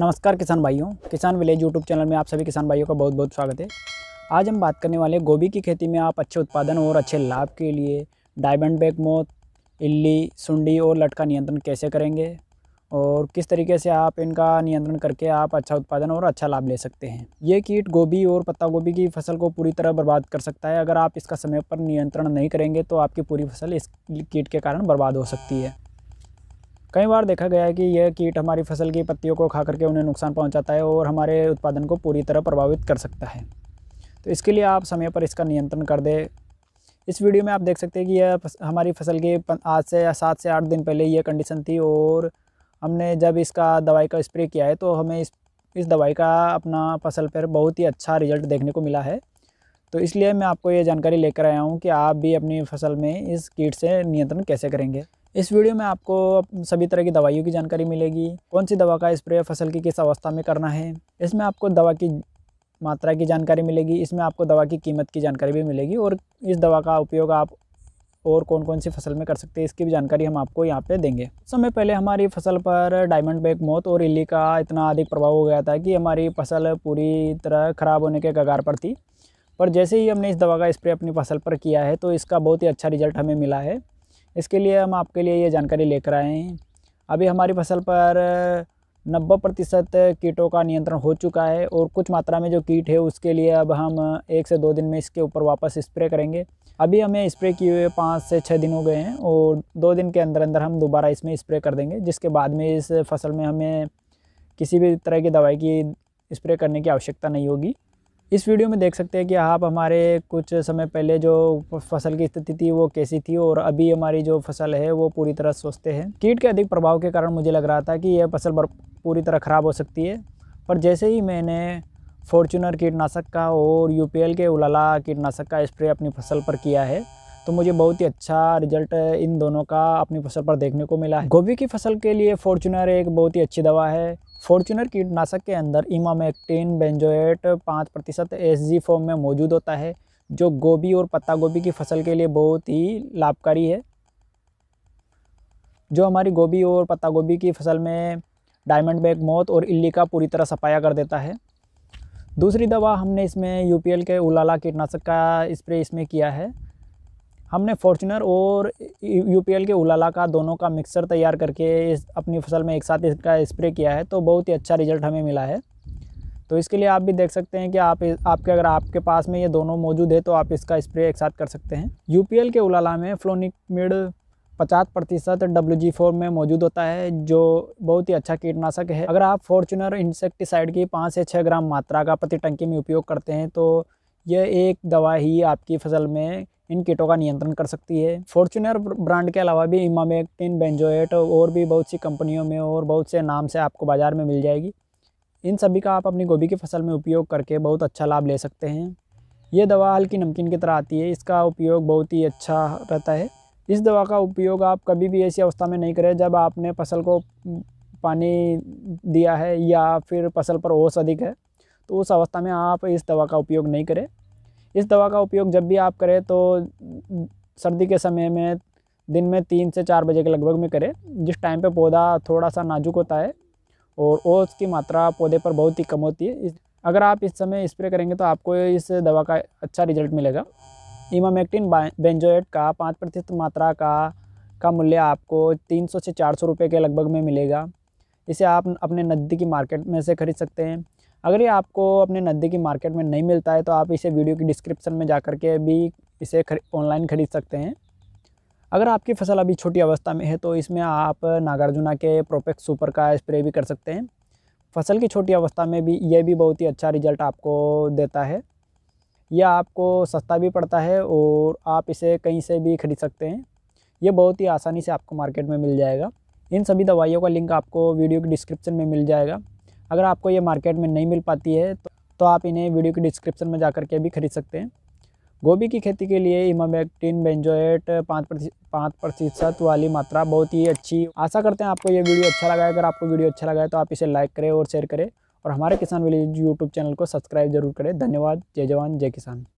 नमस्कार किसान भाइयों किसान विलेज यूट्यूब चैनल में आप सभी किसान भाइयों का बहुत बहुत स्वागत है आज हम बात करने वाले गोभी की खेती में आप अच्छे उत्पादन और अच्छे लाभ के लिए डायमंड बैक मोथ इल्ली सुंडी और लटका नियंत्रण कैसे करेंगे और किस तरीके से आप इनका नियंत्रण करके आप अच्छा उत्पादन और अच्छा लाभ ले सकते हैं ये कीट गोभी और पत्ता गोभी की फसल को पूरी तरह बर्बाद कर सकता है अगर आप इसका समय पर नियंत्रण नहीं करेंगे तो आपकी पूरी फसल इस कीट के कारण बर्बाद हो सकती है कई बार देखा गया है कि यह कीट हमारी फसल की पत्तियों को खा करके उन्हें नुकसान पहुंचाता है और हमारे उत्पादन को पूरी तरह प्रभावित कर सकता है तो इसके लिए आप समय पर इसका नियंत्रण कर दें इस वीडियो में आप देख सकते हैं कि यह हमारी फसल के आज से सात से आठ दिन पहले यह कंडीशन थी और हमने जब इसका दवाई का स्प्रे किया है तो हमें इस इस दवाई का अपना फसल पर बहुत ही अच्छा रिजल्ट देखने को मिला है तो इसलिए मैं आपको ये जानकारी लेकर आया हूँ कि आप भी अपनी फसल में इस कीट से नियंत्रण कैसे करेंगे इस वीडियो में आपको सभी तरह की दवाइयों की जानकारी मिलेगी कौन सी दवा का स्प्रे फसल की किस अवस्था में करना है इसमें आपको दवा की मात्रा की जानकारी मिलेगी इसमें आपको दवा की कीमत की जानकारी भी मिलेगी और इस दवा का उपयोग आप और कौन कौन सी फसल में कर सकते हैं इसकी भी जानकारी हम आपको यहाँ पे देंगे समय पहले हमारी फसल पर डायमंड बैग मौत और इली का इतना अधिक प्रभाव हो गया था कि हमारी फसल पूरी तरह ख़राब होने के कगार पर थी पर जैसे ही हमने इस दवा का स्प्रे अपनी फसल पर किया है तो इसका बहुत ही अच्छा रिजल्ट हमें मिला है इसके लिए हम आपके लिए ये जानकारी लेकर आए हैं अभी हमारी फसल पर नब्बे प्रतिशत कीटों का नियंत्रण हो चुका है और कुछ मात्रा में जो कीट है उसके लिए अब हम एक से दो दिन में इसके ऊपर वापस स्प्रे करेंगे अभी हमें स्प्रे किए हुए पाँच से छः दिन हो गए हैं और दो दिन के अंदर अंदर हम दोबारा इसमें स्प्रे कर देंगे जिसके बाद में इस फसल में हमें किसी भी तरह की दवाई की स्प्रे करने की आवश्यकता नहीं होगी इस वीडियो में देख सकते हैं कि आप हमारे कुछ समय पहले जो फसल की स्थिति थी वो कैसी थी और अभी हमारी जो फसल है वो पूरी तरह सोचते हैं कीट के अधिक प्रभाव के कारण मुझे लग रहा था कि यह फसल पूरी तरह ख़राब हो सकती है पर जैसे ही मैंने फॉर्चूनर कीटनाशक का और यू के उलाला कीटनाशक का स्प्रे अपनी फसल पर किया है तो मुझे बहुत ही अच्छा रिजल्ट इन दोनों का अपनी फसल पर देखने को मिला है गोभी की फसल के लिए फॉर्चूनर एक बहुत ही अच्छी दवा है फॉर्चुनर कीटनाशक के अंदर इमामेक्टिन बेंजोएट पाँच प्रतिशत एस जी फॉर्म में मौजूद होता है जो गोभी और पत्ता गोभी की फसल के लिए बहुत ही लाभकारी है जो हमारी गोभी और पत्ता गोभी की फसल में डायमंड बैग मौत और इल्ली का पूरी तरह सफाया कर देता है दूसरी दवा हमने इसमें यूपीएल के उलाला कीटनाशक का स्प्रे इसमें किया है हमने फॉर्चुनर और यू के उलाला का दोनों का मिक्सर तैयार करके इस अपनी फसल में एक साथ इसका स्प्रे किया है तो बहुत ही अच्छा रिजल्ट हमें मिला है तो इसके लिए आप भी देख सकते हैं कि आप आपके अगर आपके पास में ये दोनों मौजूद है तो आप इसका स्प्रे एक साथ कर सकते हैं यू के उलाला में फ्लोनिक मिड पचास प्रतिशत डब्ल्यू जी फोर में मौजूद होता है जो बहुत ही अच्छा कीटनाशक है अगर आप फॉर्चुनर इंसेक्टिसाइड की पाँच से छः ग्राम मात्रा का प्रति टंकी में उपयोग करते हैं तो यह एक दवा ही आपकी फसल में इन कीटों का नियंत्रण कर सकती है फॉर्चुनर ब्रांड के अलावा भी इमामेक्टिन बेंजोएट और भी बहुत सी कंपनियों में और बहुत से नाम से आपको बाज़ार में मिल जाएगी इन सभी का आप अपनी गोभी की फसल में उपयोग करके बहुत अच्छा लाभ ले सकते हैं ये दवा हल्की नमकीन की तरह आती है इसका उपयोग बहुत ही अच्छा रहता है इस दवा का उपयोग आप कभी भी ऐसी अवस्था में नहीं करें जब आपने फसल को पानी दिया है या फिर फसल पर ओस अधिक है तो उस अवस्था में आप इस दवा का उपयोग नहीं करें इस दवा का उपयोग जब भी आप करें तो सर्दी के समय में दिन में तीन से चार बजे के लगभग में करें जिस टाइम पे पौधा थोड़ा सा नाजुक होता है और ओस की मात्रा पौधे पर बहुत ही कम होती है इस अगर आप इस समय स्प्रे करेंगे तो आपको इस दवा का अच्छा रिजल्ट मिलेगा इमामेक्टिन बेंजोएट का पाँच प्रतिशत मात्रा का का मूल्य आपको तीन सौ से चार सौ रुपये के लगभग में मिलेगा इसे आप अपने नज़दीकी मार्केट में से ख़रीद सकते हैं अगर ये आपको अपने नदी की मार्केट में नहीं मिलता है तो आप इसे वीडियो की डिस्क्रिप्शन में जा कर के भी इसे ऑनलाइन ख़रीद सकते हैं अगर आपकी फसल अभी छोटी अवस्था में है तो इसमें आप नागार्जुना के प्रोपेक्स सुपर का स्प्रे भी कर सकते हैं फसल की छोटी अवस्था में भी ये भी बहुत ही अच्छा रिजल्ट आपको देता है यह आपको सस्ता भी पड़ता है और आप इसे कहीं से भी खरीद सकते हैं ये बहुत ही आसानी से आपको मार्केट में मिल जाएगा इन सभी दवाइयों का लिंक आपको वीडियो की डिस्क्रिप्शन में मिल जाएगा अगर आपको ये मार्केट में नहीं मिल पाती है तो, तो आप इन्हें वीडियो की डिस्क्रिप्शन में जा के भी खरीद सकते हैं गोभी की खेती के लिए इमामेक्टिन बेंजोएट पाँच पाँच प्रतिशत वाली मात्रा बहुत ही अच्छी आशा करते हैं आपको ये वीडियो अच्छा लगा अगर आपको वीडियो अच्छा लगा है तो आप इसे लाइक करें और शेयर करें और हमारे किसान विलेज यूट्यूब चैनल को सब्सक्राइब जरूर करें धन्यवाद जय जवान जय किसान